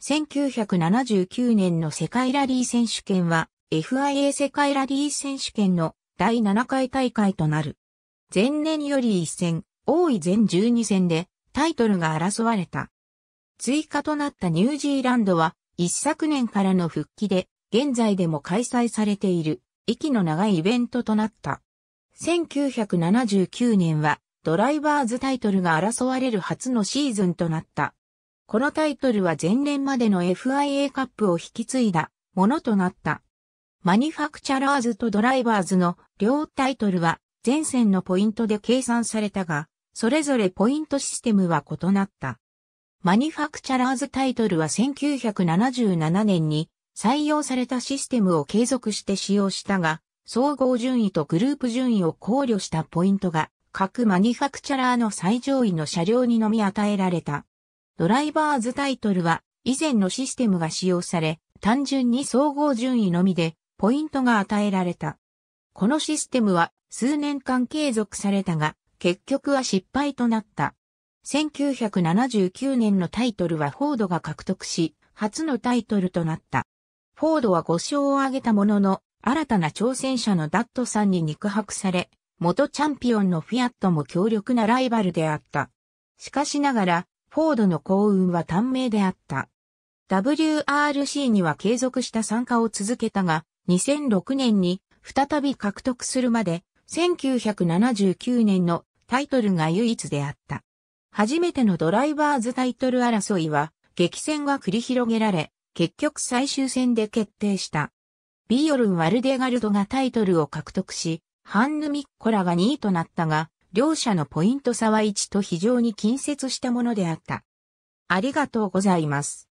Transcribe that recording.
1979年の世界ラリー選手権は FIA 世界ラリー選手権の第7回大会となる。前年より1戦、多い全12戦でタイトルが争われた。追加となったニュージーランドは一昨年からの復帰で現在でも開催されている息の長いイベントとなった。1979年はドライバーズタイトルが争われる初のシーズンとなった。このタイトルは前年までの FIA カップを引き継いだものとなった。マニファクチャラーズとドライバーズの両タイトルは前線のポイントで計算されたが、それぞれポイントシステムは異なった。マニファクチャラーズタイトルは1977年に採用されたシステムを継続して使用したが、総合順位とグループ順位を考慮したポイントが各マニファクチャラーの最上位の車両にのみ与えられた。ドライバーズタイトルは以前のシステムが使用され、単純に総合順位のみでポイントが与えられた。このシステムは数年間継続されたが、結局は失敗となった。1979年のタイトルはフォードが獲得し、初のタイトルとなった。フォードは5勝を挙げたものの、新たな挑戦者のダットさんに肉薄され、元チャンピオンのフィアットも強力なライバルであった。しかしながら、フォードの幸運は短命であった。WRC には継続した参加を続けたが、2006年に再び獲得するまで、1979年のタイトルが唯一であった。初めてのドライバーズタイトル争いは、激戦が繰り広げられ、結局最終戦で決定した。ビオルン・ワルデガルドがタイトルを獲得し、ハンヌ・ミッコラが2位となったが、両者のポイント差は1と非常に近接したものであった。ありがとうございます。